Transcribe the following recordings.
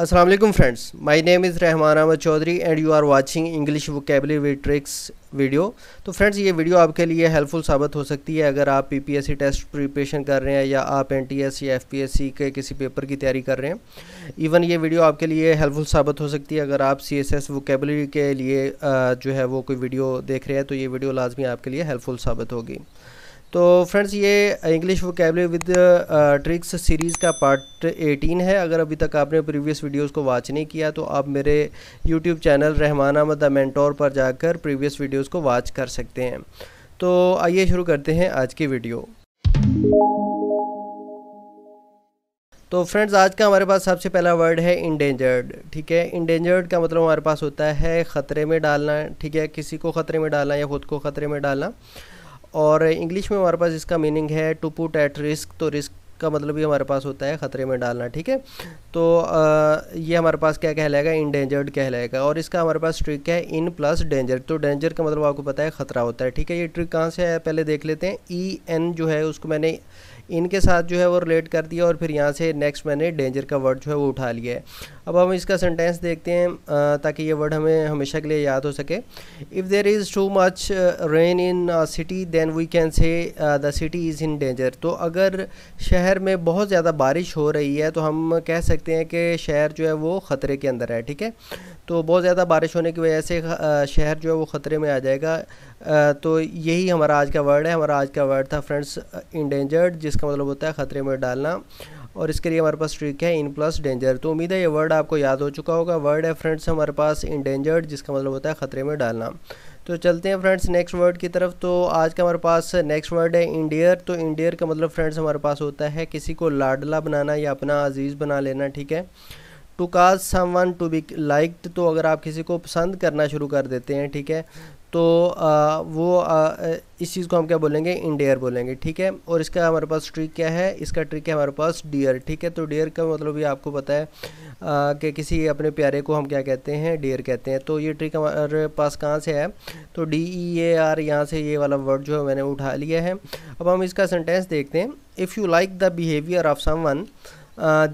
Aslam friends my name is Rahman Ahmed Chaudhary and you are watching English vocabulary tricks video तो friends ये video आपके लिए helpful साबित हो सकती है अगर आप पीपीएससी टेस्ट प्रिपरेशन कर रहे हैं या आप एनटीएस या एफपीएससी के किसी पेपर की तैयारी कर रहे हैं इवन ये वीडियो आपके लिए हेल्पफुल साबित हो सकती है अगर आप सी एस एस वोकेबलरी के लिए जो है वो कोई वीडियो देख रहे हैं तो ये वीडियो लाजमी आपके लिए हेल्पफुल साबित होगी तो फ्रेंड्स ये English vocabulary with tricks series का पार्ट 18 है अगर अभी तक आपने प्रीवियस वीडियोस को वॉच नहीं किया तो आप मेरे YouTube channel Rahman Ahmed the mentor पर जाकर प्रीवियस वीडियोस को वॉच कर सकते हैं तो आइए शुरू करते हैं आज की वीडियो तो फ्रेंड्स आज का हमारे पास सबसे पहला वर्ड है इंडेंजर्ड ठीक है इंडेंजर्ड का मतलब हमारे पास होता है ख़तरे में डालना ठीक है किसी को ख़तरे में डालना या ख़ुद को ख़तरे में डालना और इंग्लिश में हमारे पास इसका मीनिंग है टू पुट एट रिस्क तो रिस्क का मतलब भी हमारे पास होता है ख़तरे में डालना ठीक है तो आ, ये हमारे पास क्या कहलाएगा डेंजर्ड कहलाएगा और इसका हमारे पास ट्रिक है इन प्लस डेंजर तो डेंजर का मतलब आपको पता है ख़तरा होता है ठीक है ये ट्रिक कहाँ से है पहले देख लेते हैं ई e एन जो है उसको मैंने इनके साथ जो है वो रिलेट कर दिया और फिर यहाँ से नेक्स्ट मैंने डेंजर का वर्ड जो है वो उठा लिया है अब हम इसका सेंटेंस देखते हैं ताकि ये वर्ड हमें हमेशा के लिए याद हो सके if there is too much rain in city than we can say the city is in danger तो अगर शहर में बहुत ज़्यादा बारिश हो रही है तो हम कह सकते हैं कि शहर जो है वो ख़तरे के अंदर है ठीक है तो बहुत ज़्यादा बारिश होने की वजह से शहर जो है वो ख़तरे में आ जाएगा तो यही हमारा आज का वर्ड है हमारा आज का वर्ड था फ्रेंड्स इंडेंजर्ड जिसका मतलब होता है ख़तरे में डालना और इसके लिए हमारे पास ट्रिक है इन प्लस डेंजर तो उम्मीद है ये वर्ड आपको याद हो चुका होगा वर्ड है फ्रेंड्स हमारे पास डेंजर्ड जिसका मतलब होता है ख़तरे में डालना तो चलते हैं फ्रेंड्स नेक्स्ट वर्ड की तरफ तो आज का हमारे पास नेक्स्ट वर्ड है इंडियर तो इंडियर का मतलब फ्रेंड्स हमारे पास होता है किसी को लाडला बनाना या अपना अजीज़ बना लेना ठीक है to cause someone to be liked तो अगर आप किसी को पसंद करना शुरू कर देते हैं ठीक है तो आ, वो आ, इस चीज़ को हम क्या बोलेंगे इंडेयर बोलेंगे ठीक है और इसका हमारे पास ट्रिक क्या है इसका ट्रिक है हमारे पास डियर ठीक है तो डियर का मतलब ये आपको पता है आ, कि किसी अपने प्यारे को हम क्या कहते हैं डियर कहते हैं तो ये ट्रिक हमारे पास कहाँ से है तो डी ई ए आर यहाँ से ये वाला वर्ड जो है मैंने उठा लिया है अब हम इसका सेंटेंस देखते हैं if you like the behaviour of someone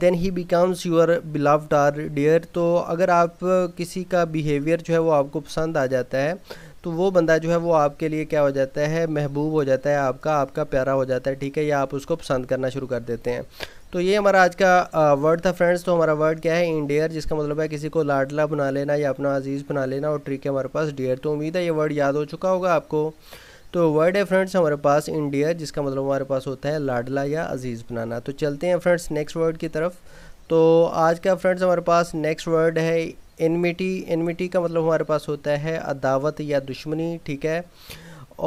then he becomes your beloved or dear तो अगर आप किसी का बिहेवियर जो है वो आपको पसंद आ जाता है तो वो बंदा जो है वो आपके लिए क्या हो जाता है महबूब हो जाता है आपका आपका प्यारा हो जाता है ठीक है या आप उसको पसंद करना शुरू कर देते हैं तो ये हमारा आज का वर्ड था फ्रेंड्स तो हमारा वर्ड क्या है इंडियर जिसका मतलब है किसी को लाडला बना लेना या अपना अजीज़ बना लेना और ट्रिक है हमारे पास डियर तो उम्मीद है ये वर्ड याद हो चुका होगा आपको तो वर्ड है फ्रेंड्स हमारे पास इंडियर जिसका मतलब हमारे पास होता है लाडला या अजीज़ बनाना तो चलते हैं फ्रेंड्स नेक्स्ट वर्ड की तरफ तो आज का फ्रेंड्स हमारे पास नेक्स्ट वर्ड है एनमिटी एनमिटी का मतलब हमारे पास होता है अदावत या दुश्मनी ठीक है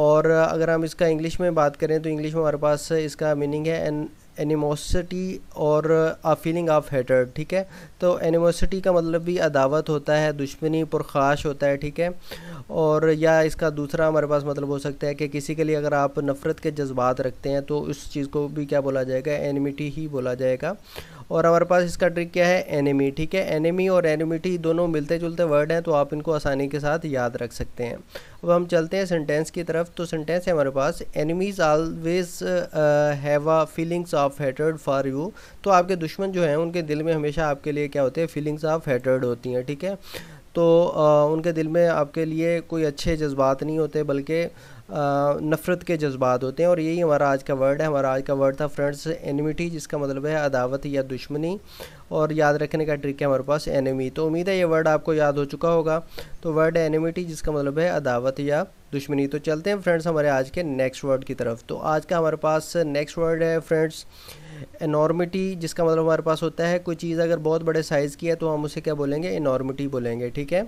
और अगर हम इसका इंग्लिश में बात करें तो इंग्लिश में हमारे पास इसका मीनिंग है एन एनिमोसिटी और आ फीलिंग ऑफ हेटर ठीक है तो एनिमोसिटी का मतलब भी अदावत होता है दुश्मनी पुरखाश होता है ठीक है और या इसका दूसरा हमारे पास मतलब हो सकता है कि किसी के लिए अगर आप नफ़रत के जज्बात रखते हैं तो उस चीज़ को भी क्या बोला जाएगा एनिमिटी ही बोला जाएगा और हमारे पास इसका ट्रिक क्या है एनिमी ठीक है एनिमी और एनिमिटी दोनों मिलते जुलते वर्ड हैं तो आप इनको आसानी के साथ याद रख सकते हैं अब हम चलते हैं सेंटेंस की तरफ तो सेंटेंस है हमारे पास enemies always have a feelings of hatred for you तो आपके दुश्मन जो हैं उनके दिल में हमेशा आपके लिए क्या होते हैं फीलिंग्स ऑफ हेटर्ड होती हैं ठीक है तो आ, uh, उनके दिल में आपके लिए कोई अच्छे जज्बात नहीं होते बल्कि नफ़रत के जज्बात होते हैं और यही हमारा आज का वर्ड है हमारा आज का वर्ड था फ्रेंड्स एनिमिटी जिसका मतलब है अदावत या दुश्मनी और याद रखने का ट्रिक है हमारे पास एनिमी तो उम्मीद है ये वर्ड आपको याद हो चुका होगा तो वर्ड है एनिमिटी जिसका मतलब है अदावत या दुश्मनी तो चलते हैं फ्रेंड्स हमारे आज के नेक्स्ट वर्ड की तरफ तो आज का हमारे पास नेक्स्ट वर्ड है फ्रेंड्स एनॉर्मिटी जिसका मतलब हमारे पास होता है कोई चीज़ अगर बहुत बड़े साइज़ की है तो हम उसे क्या बोलेंगे इनॉर्मिटी बोलेंगे ठीक है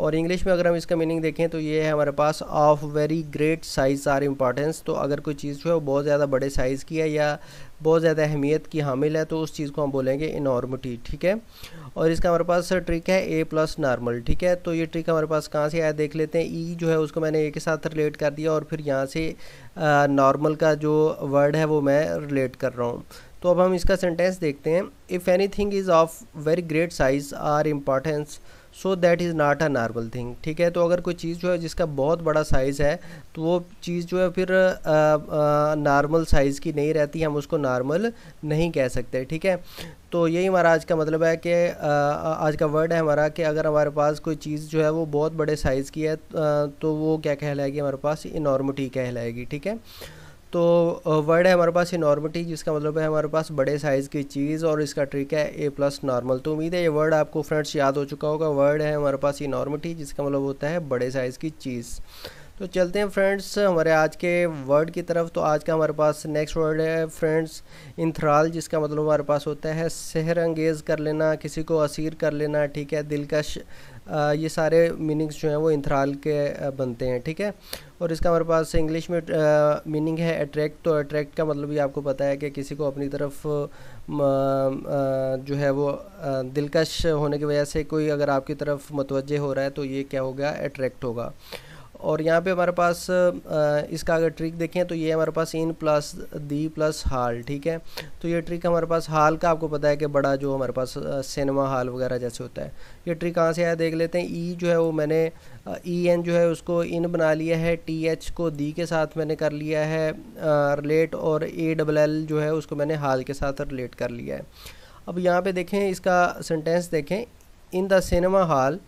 और इंग्लिश में अगर हम इसका मीनिंग देखें तो ये है हमारे पास of very great size or importance तो अगर कोई चीज़ जो है वो बहुत ज़्यादा बड़े साइज़ की है या बहुत ज़्यादा अहमियत की हामिल है तो उस चीज़ को हम बोलेंगे इनॉर्मिटी ठीक है और इसका हमारे पास ट्रिक है ए प्लस नॉर्मल ठीक है तो ये ट्रिक हमारे पास कहाँ से आया देख लेते हैं ई e जो है उसको मैंने ए के साथ रिलेट कर दिया और फिर यहाँ से नॉर्मल का जो वर्ड है वो मैं रिलेट कर रहा हूँ तो अब हम इसका सेंटेंस देखते हैं if anything is of very great size or importance so that is not a normal thing ठीक है तो अगर कोई चीज़ जो है जिसका बहुत बड़ा साइज़ है तो वो चीज़ जो है फिर नॉर्मल साइज़ की नहीं रहती हम उसको नॉर्मल नहीं कह सकते ठीक है तो यही हमारा आज का मतलब है कि आज का वर्ड है हमारा कि अगर हमारे पास कोई चीज़ जो है वो बहुत बड़े साइज़ की है तो वो क्या कहलाएगी हमारे पास इनॉर्मिटी कहलाएगी ठीक है तो वर्ड है हमारे पास इनॉर्मिटी जिसका मतलब है हमारे पास बड़े साइज़ की चीज़ और इसका ट्रिक है ए प्लस नॉर्मल तो उम्मीद है ये वर्ड आपको फ्रेंड्स याद हो चुका होगा वर्ड है हमारे पास इनॉर्मिटी जिसका मतलब होता है बड़े साइज़ की चीज़ तो चलते हैं फ्रेंड्स हमारे आज के वर्ड की तरफ तो आज का हमारे पास नेक्स्ट वर्ड है फ्रेंड्स इंथराल जिसका मतलब हमारे पास होता है सहर अंगेज़ कर लेना किसी को असीर कर लेना ठीक है दिलकश ये सारे मीनिंग्स जो हैं वो इंथराल के बनते हैं ठीक है और इसका हमारे पास इंग्लिश में मीनिंग है अट्रैक्ट तो अट्रैक्ट का मतलब ये आपको पता है कि किसी को अपनी तरफ जो है वो दिलकश होने की वजह से कोई अगर आपकी तरफ मतवजह हो रहा है तो ये क्या होगा अट्रैक्ट होगा और यहाँ पे हमारे पास इसका अगर ट्रिक देखें तो ये हमारे पास इन प्लस दी प्लस हाल ठीक है तो ये ट्रिक हमारे पास हाल का आपको पता है कि बड़ा जो हमारे पास सिनेमा हाल वगैरह जैसे होता है ये ट्रिक कहाँ से आया देख लेते हैं ई e जो है वो मैंने ई एन जो है उसको इन बना लिया है टी एच को दी के साथ मैंने कर लिया है रिलेट और ए डबल एल जो है उसको मैंने हाल के साथ रिलेट कर लिया है अब यहाँ पे देखें इसका सेंटेंस देखें in the cinema hall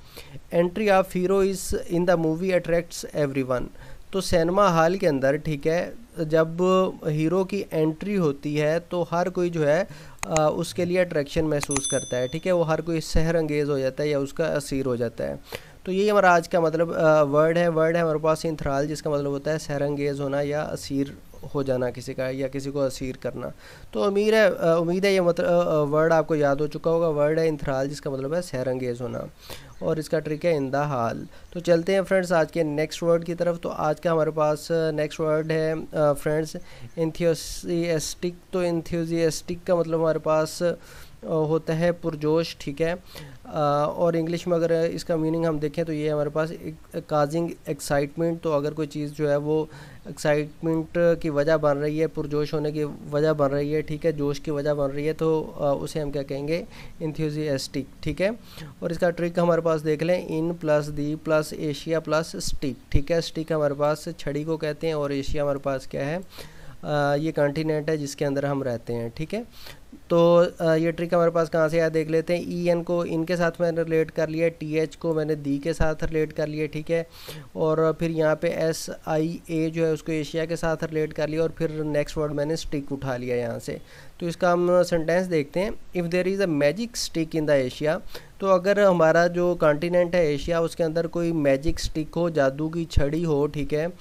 entry of hero is in the movie attracts everyone तो सिनेमा हॉल के अंदर ठीक है जब हीरो की एंट्री होती है तो हर कोई जो है आ, उसके लिए अट्रैक्शन महसूस करता है ठीक है वो हर कोई सहर अंगेज़ हो जाता है या उसका असीर हो जाता है तो यही हमारा आज का मतलब वर्ड है वर्ड है हमारे पास इंथराल जिसका मतलब होता है सहर अंगेज़ होना या असीर हो जाना किसी का या किसी को असीर करना तो अमीर है उम्मीद है ये मतलब वर्ड आपको याद हो चुका होगा वर्ड है इंथराल जिसका मतलब है सहरंगेज होना और इसका ट्रिक है इंदा हाल तो चलते हैं फ्रेंड्स आज के नेक्स्ट वर्ड की तरफ तो आज का हमारे पास नेक्स्ट वर्ड है फ्रेंड्स इंथ्योसिएस्टिक तो इंथ्योजिएस्टिक का मतलब हमारे पास होता है पुरजोश ठीक है और इंग्लिश में अगर इसका मीनिंग हम देखें तो ये हमारे पास काजिंग एक्साइटमेंट तो अगर कोई चीज़ जो है वो एक्साइटमेंट की वजह बन रही है पुरजोश होने की वजह बन रही है ठीक है जोश की वजह बन रही है तो उसे हम क्या कहेंगे इंथ्यूजियास्टिक ठीक है और इसका ट्रिक हमारे पास देख लें in plus the plus Asia plus stick ठीक है स्टिक हमारे पास छड़ी को कहते हैं और एशिया हमारे पास क्या है आ, ये कॉन्टीनेंट है जिसके अंदर हम रहते हैं ठीक है तो ये ट्रिक हमारे पास कहाँ से आया देख लेते हैं ई e एन को इनके साथ मैंने रिलेट कर लिया टी एच को मैंने दी के साथ रिलेट कर लिया ठीक है और फिर यहाँ पे एस आई ए जो है उसको एशिया के साथ रिलेट कर लिया और फिर नेक्स्ट वर्ड मैंने स्टिक उठा लिया यहाँ से तो इसका हम सेंटेंस देखते हैं if there is a magic stick in the Asia तो अगर हमारा जो कॉन्टीनेंट है एशिया उसके अंदर कोई मैजिक स्टिक हो जादू की छड़ी हो ठीक है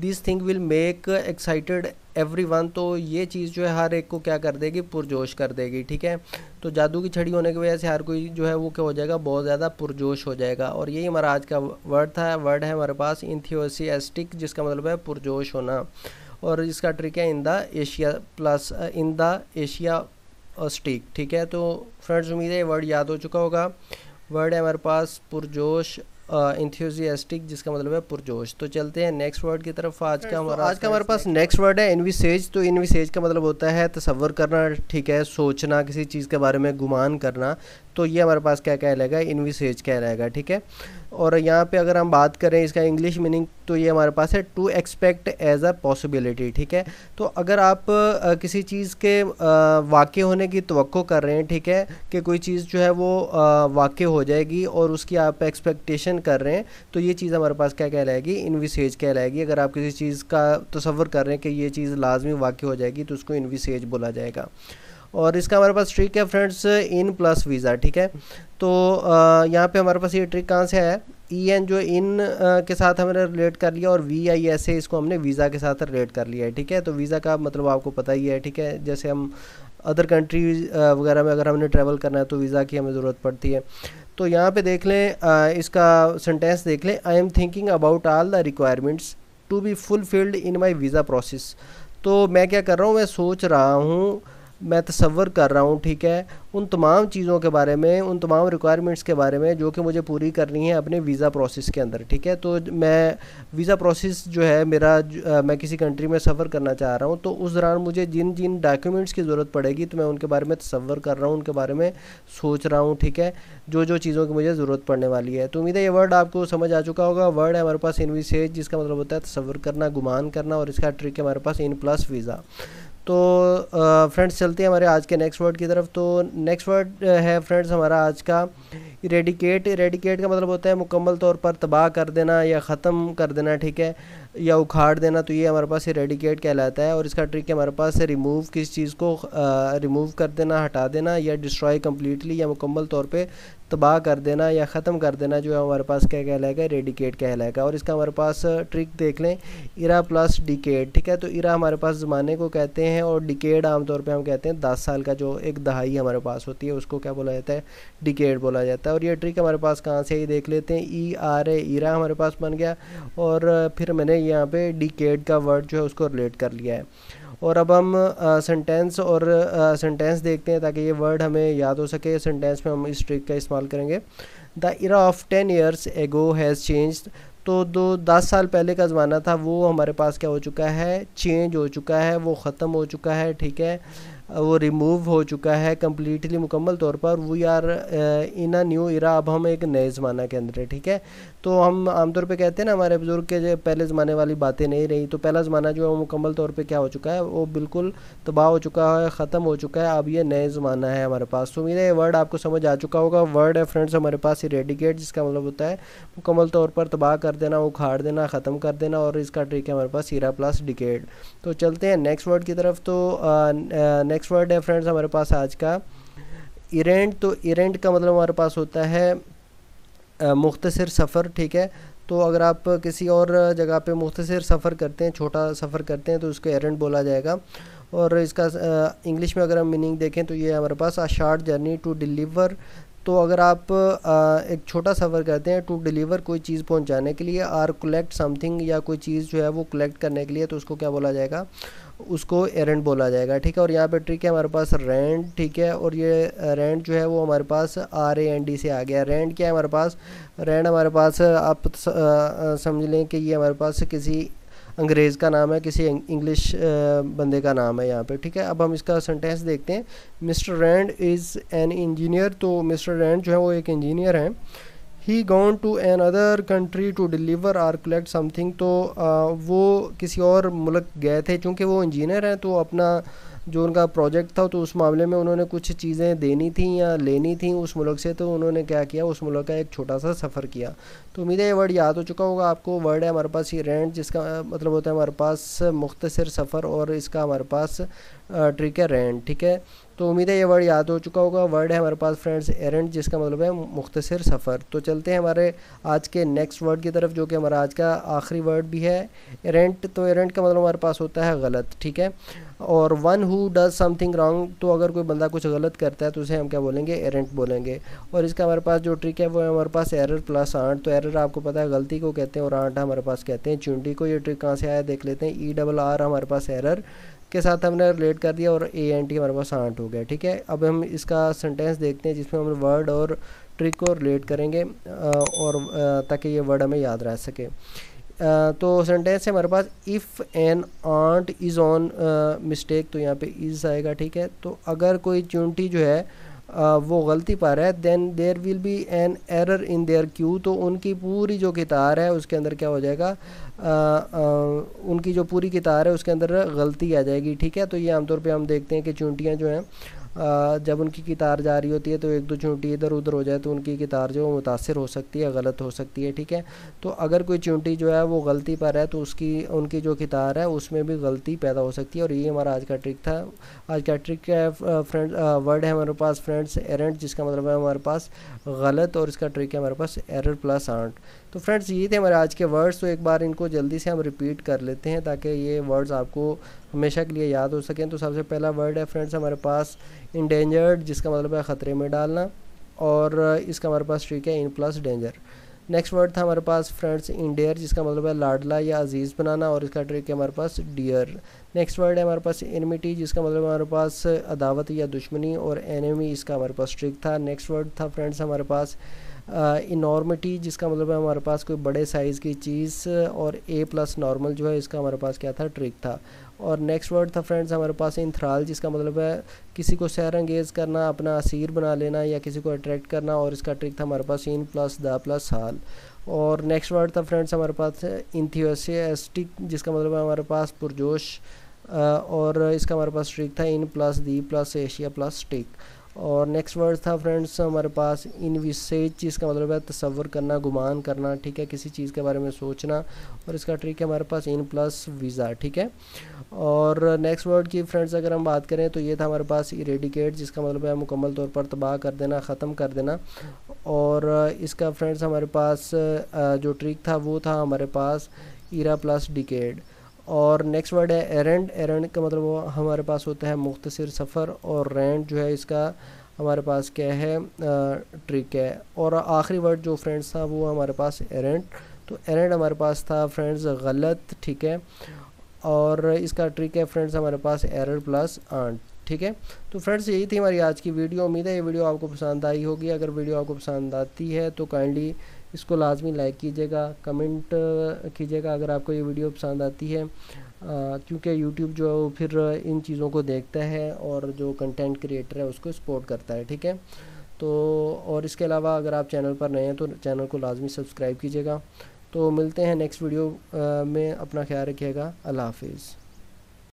this thing will make excited everyone तो ये चीज़ जो है हर एक को क्या कर देगी पुरजोश कर देगी ठीक है तो जादू की छड़ी होने की वजह से हर कोई जो है वो क्या हो जाएगा बहुत ज़्यादा पुरजोश हो जाएगा और यही हमारा आज का वर्ड था वर्ड है हमारे पास इंथियोसियास्टिक जिसका मतलब है पुरजोश होना और इसका ट्रिक है in the Asia plus in the Asia stick ठीक है तो फ्रेंड्स उम्मीद है वर्ड याद हो चुका होगा वर्ड है हमारे पास पुरजोश इंथ्यूजियास्टिक जिसका मतलब है पुरजोश तो चलते हैं नेक्स्ट वर्ड की तरफ आज का हमारा आज का हमारे पास नेक्स्ट वर्ड है इनविसेज तो इनविसेज का मतलब होता है तस्वर करना ठीक है सोचना किसी चीज़ के बारे में गुमान करना तो ये हमारे पास क्या कहलाएगा इनविसेज कहलाएगा ठीक है और यहाँ पे अगर हम बात करें इसका इंग्लिश मीनिंग तो ये हमारे पास है to expect as a possibility ठीक है तो अगर आप किसी चीज़ के वाक़ होने की तो कर रहे हैं ठीक है कि कोई चीज़ जो है वो वाक़ हो जाएगी और उसकी आप एक्सपेक्टेशन कर रहे हैं तो ये चीज़ हमारे पास क्या कहलाएगी इनविसेज कहलाएगी अगर आप किसी चीज़ का तस्वर कर रहे हैं कि ये चीज़ लाजमी वाक़ हो जाएगी तो उसको इनविसेज बोला जाएगा और इसका हमारे पास ट्रिक है फ्रेंड्स इन प्लस वीज़ा ठीक है तो यहाँ पे हमारे पास ये ट्रिक कहाँ से है ई एन जो इन के साथ हमने रिलेट कर लिया और वी आई एस ए इसको हमने वीज़ा के साथ रिलेट कर लिया है ठीक है तो वीज़ा का मतलब आपको पता ही है ठीक है जैसे हम अदर कंट्री वगैरह में अगर हमने ट्रैवल करना है तो वीज़ा की हमें ज़रूरत पड़ती है तो यहाँ पे देख लें इसका सेंटेंस देख लें I am thinking about all the requirements to be fulfilled in my visa process तो मैं क्या कर रहा हूँ मैं सोच रहा हूँ मैं तस्वर कर रहा हूँ ठीक है उन तमाम चीज़ों के बारे में उन तमाम रिक्वायरमेंट्स के बारे में जो कि मुझे पूरी करनी है अपने वीज़ा प्रोसेस के अंदर ठीक है तो मैं वीज़ा प्रोसेस जो है मेरा आ, मैं किसी कंट्री में सफ़र करना चाह रहा हूँ तो उस दौरान मुझे जिन जिन डॉक्यूमेंट्स की ज़रूरत पड़ेगी तो मैं उनके बारे में तस्वर कर रहा हूँ उनके बारे में सोच रहा हूँ ठीक है जो जो चीज़ों की मुझे ज़रूरत पड़ने वाली है तो उम्मीद है ये वर्ड आपको समझ आ चुका होगा वर्ड है हमारे पास इन वी जिसका मतलब होता है तस्वर करना गुमान करना और इसका ट्रिक है हमारे पास इन प्लस वीज़ा तो फ्रेंड्स चलते हैं हमारे आज के नेक्स्ट वर्ड की तरफ तो नेक्स्ट वर्ड है फ्रेंड्स हमारा आज का रेडिकेट रेडिकेट का मतलब होता है मुकम्मल तौर पर तबाह कर देना या ख़त्म कर देना ठीक है या उखाड़ देना तो ये हमारे पास रेडिकेट कहलाता है और इसका ट्रिक हमारे पास है रिमूव किस चीज़ को रिमूव कर देना हटा देना या डिस्ट्रॉय कम्प्लीटली या मुकम्मल तौर पर तबाह कर देना या ख़त्म कर देना जो है हमारे पास क्या कहलाएगा रेडिकेट कहलाएगा और इसका हमारे पास ट्रिक देख लें इरा प्लस डिकेड ठीक है तो इरा हमारे पास ज़माने को कहते हैं और डिकेड आमतौर पर हम कहते हैं दस साल का जो एक दहाई हमारे पास होती है उसको क्या बोला जाता है डिकेड बोला जाता है है और ये ट्रिक हमारे पास कहाँ से ही देख लेते हैं ई आर ए ईरा हमारे पास बन गया और फिर मैंने यहाँ पे डिकेड का वर्ड जो है उसको रिलेट कर लिया है और अब हम सेंटेंस और सेंटेंस देखते हैं ताकि ये वर्ड हमें याद हो सके सेंटेंस में हम इस ट्रिक का इस्तेमाल करेंगे the era of ten years ago has change तो दो दस साल पहले का ज़माना था वो हमारे पास क्या हो चुका है चेंज हो चुका है वो ख़त्म हो चुका है ठीक है वो रिमूव हो चुका है कम्प्लीटली मुकम्मल तौर पर we are in a new era अब हम एक नए ज़माना के अंदर है ठीक है तो हम आमतौर पे कहते हैं ना हमारे बुज़ुर्ग के जो पहले ज़माने वाली बातें नहीं रही तो पहला ज़माना जो है वो मुकम्मल तौर पे क्या हो चुका है वो बिल्कुल तबाह हो चुका है ख़त्म हो चुका है अब ये नए ज़माना है हमारे पास तो मेरा वर्ड आपको समझ आ चुका होगा वर्ड है फ्रेंड्स हमारे पास रेडिकेट जिसका मतलब होता है मुकम्मल तौर पर तबाह कर देना उखाड़ देना ख़त्म कर देना और इसका ट्रिक है हमारे पास हीरा प्लस डिकेट तो चलते हैं नेक्स्ट वर्ड की तरफ तो नेक्स्ट वर्ड है फ्रेंड्स हमारे पास आज का इरेंट तो इरेंट का मतलब हमारे पास होता है मुख्तर सफ़र ठीक है तो अगर आप किसी और जगह पे मुख्तर सफ़र करते हैं छोटा सफ़र करते हैं तो उसको एरेंट बोला जाएगा और इसका इंग्लिश में अगर हम मीनिंग देखें तो ये हमारे पास a short journey to deliver तो अगर आप आ, एक छोटा सफ़र करते हैं टू डिलीवर कोई चीज़ पहुंचाने के लिए आर कलेक्ट समथिंग या कोई चीज़ जो है वो कलेक्ट करने के लिए तो उसको क्या बोला जाएगा उसको एरेंट बोला जाएगा ठीक है और यहाँ पे ट्रिक है हमारे पास रेंट ठीक है और ये रेंट जो है वो हमारे पास आर ए एन डी से आ गया रेंट क्या है हमारे पास रेंट हमारे पास आप समझ लें कि ये हमारे पास किसी अंग्रेज़ का नाम है किसी इंग्लिश बंदे का नाम है यहाँ पे ठीक है अब हम इसका सेंटेंस देखते हैं mister Rend is an engineer तो मिस्टर रेंड जो है वो एक इंजीनियर हैं he gone to another country to deliver or collect something तो आ, वो किसी और मुल्क गए थे चूँकि वो इंजीनियर हैं तो अपना जो उनका प्रोजेक्ट था तो उस मामले में उन्होंने कुछ चीज़ें देनी थी या लेनी थी उस मुल्क से तो उन्होंने क्या किया उस मुल्क का एक छोटा सा सफ़र किया तो उम्मीद है ये वर्ड याद हो चुका होगा आपको वर्ड है हमारे पास ये रेंट जिसका मतलब होता है हमारे पास मुख्तर सफ़र और इसका हमारे पास ट्रिक है रेंट ठीक है तो उम्मीद है ये वर्ड याद हो चुका होगा वर्ड है हमारे पास फ्रेंड्स एरेंट जिसका मतलब है मुख्तर सफ़र तो चलते हैं हमारे आज के नेक्स्ट वर्ड की तरफ जो कि हमारा आज का आखिरी वर्ड भी है एरेंट तो एरेंट का मतलब हमारे पास होता है गलत ठीक है और one who does something wrong तो अगर कोई बंदा कुछ गलत करता है तो उसे हम क्या बोलेंगे एरेंट बोलेंगे और इसका हमारे पास जो ट्रिक है वो है हमारे पास एरर प्लस आर्ट तो एरर कंप्यूटर आपको पता है गलती को कहते हैं और आठ हमारे पास कहते हैं चुंडी को ये ट्रिक कहाँ से आया देख लेते हैं ई डबल आर हमारे पास एरर के साथ हमने रिलेट कर दिया और ए एन टी हमारे पास आठ हो गया ठीक है अब हम इसका सेंटेंस देखते हैं जिसमें हम वर्ड और ट्रिक को रिलेट करेंगे और ताकि ये वर्ड हमें याद रह सके तो सेंटेंस है हमारे पास if an aunt is on mistake तो यहाँ पे इज़ आएगा ठीक है तो अगर कोई चुनटी जो है वो गलती पर है then there will be an error in their queue तो उनकी पूरी जो कितार है उसके अंदर क्या हो जाएगा आ, आ, उनकी जो पूरी कितार है उसके अंदर गलती आ जाएगी ठीक है तो ये आमतौर पे हम देखते हैं कि चूंटियाँ जो हैं जब उनकी कितार जा रही होती है तो एक दो चूंटी इधर उधर हो जाए तो उनकी कितार जो है मुतासर हो सकती है गलत हो सकती है ठीक है तो अगर कोई चूंटी जो है वो गलती पर है तो उसकी उनकी जो कितार है उसमें भी गलती पैदा हो सकती है और ये हमारा आज का ट्रिक था आज का ट्रिक है फ्रेंड वर्ड है हमारे पास फ्रेंड्स एरेंट जिसका मतलब है हमारे पास गलत और इसका ट्रिक है हमारे पास एरर प्लस आर्ट तो फ्रेंड्स ये थे हमारे आज के वर्ड्स तो एक बार इनको जल्दी से हम रिपीट कर लेते हैं ताकि ये वर्ड्स आपको हमेशा के लिए याद हो सकें तो सबसे पहला वर्ड है फ्रेंड्स हमारे पास इंडेंजर्ड जिसका मतलब है ख़तरे में डालना और इसका हमारे पास ट्रिक है in plus danger next word था हमारे पास फ्रेंड्स इंडियर जिसका मतलब है लाडला या अजीज़ बनाना और इसका ट्रिक है हमारे पास डियर नेक्स्ट वर्ड है हमारे पास एनमिटी जिसका मतलब हमारे पास अदावत या दुश्मनी और एनिमी इसका हमारे पास ट्रिक था नेक्स्ट वर्ड था फ्रेंड्स हमारे पास इनॉर्मिटी uh, जिसका मतलब है हमारे पास कोई बड़े साइज़ की चीज़ और ए प्लस नॉर्मल जो है इसका हमारे पास क्या था ट्रिक था और नेक्स्ट वर्ड था फ्रेंड्स हमारे पास इंथराल जिसका मतलब है किसी को सैर अंगेज करना अपना असीर बना लेना या किसी को अट्रैक्ट करना और इसका ट्रिक था हमारे पास in plus the plus hall और नेक्स्ट वर्ड था फ्रेंड्स हमारे पास इंथियोसियास्टिक जिसका मतलब है हमारे पास पुरजोश uh, और इसका हमारे पास ट्रिक था in plus the plus Asia plus tick और नेक्स्ट वर्ड था फ्रेंड्स हमारे पास इन विशेष चीज़ का मतलब है तस्वर करना गुमान करना ठीक है किसी चीज़ के बारे में सोचना और इसका ट्रिक है हमारे पास इन प्लस वीज़ा ठीक है और नेक्स्ट वर्ड की फ्रेंड्स अगर हम बात करें तो ये था हमारे पास इरेडिकेट जिसका मतलब है मुकम्मल तौर पर तबाह कर देना ख़त्म कर देना और इसका फ्रेंड्स हमारे पास जो ट्रिक था वो था हमारे पास इरा प्लस डिकेड और नेक्स्ट वर्ड है एरेंड एरेंड का मतलब हमारे पास होता है मुख्तर सफ़र और रेंट जो है इसका हमारे पास क्या है ट्रिक है और आखिरी वर्ड जो फ्रेंड्स था वो हमारे पास एरेंट तो एरेंट हमारे पास था फ्रेंड्स गलत ठीक है और इसका ट्रिक है फ्रेंड्स हमारे पास एरर प्लस आंट ठीक है तो फ्रेंड्स यही थी हमारी आज की वीडियो उम्मीद है ये वीडियो आपको पसंद आई होगी अगर वीडियो आपको पसंद आती है तो काइंडली इसको लाजमी लाइक कीजिएगा कमेंट कीजिएगा अगर आपको ये वीडियो पसंद आती है क्योंकि यूट्यूब जो है वो फिर इन चीज़ों को देखता है और जो कंटेंट क्रिएटर है उसको सपोर्ट करता है ठीक है तो और इसके अलावा अगर आप चैनल पर नए हैं तो चैनल को लाजमी सब्सक्राइब कीजिएगा तो मिलते हैं नेक्स्ट वीडियो में अपना ख्याल रखिएगा अल्लाह हाफिज़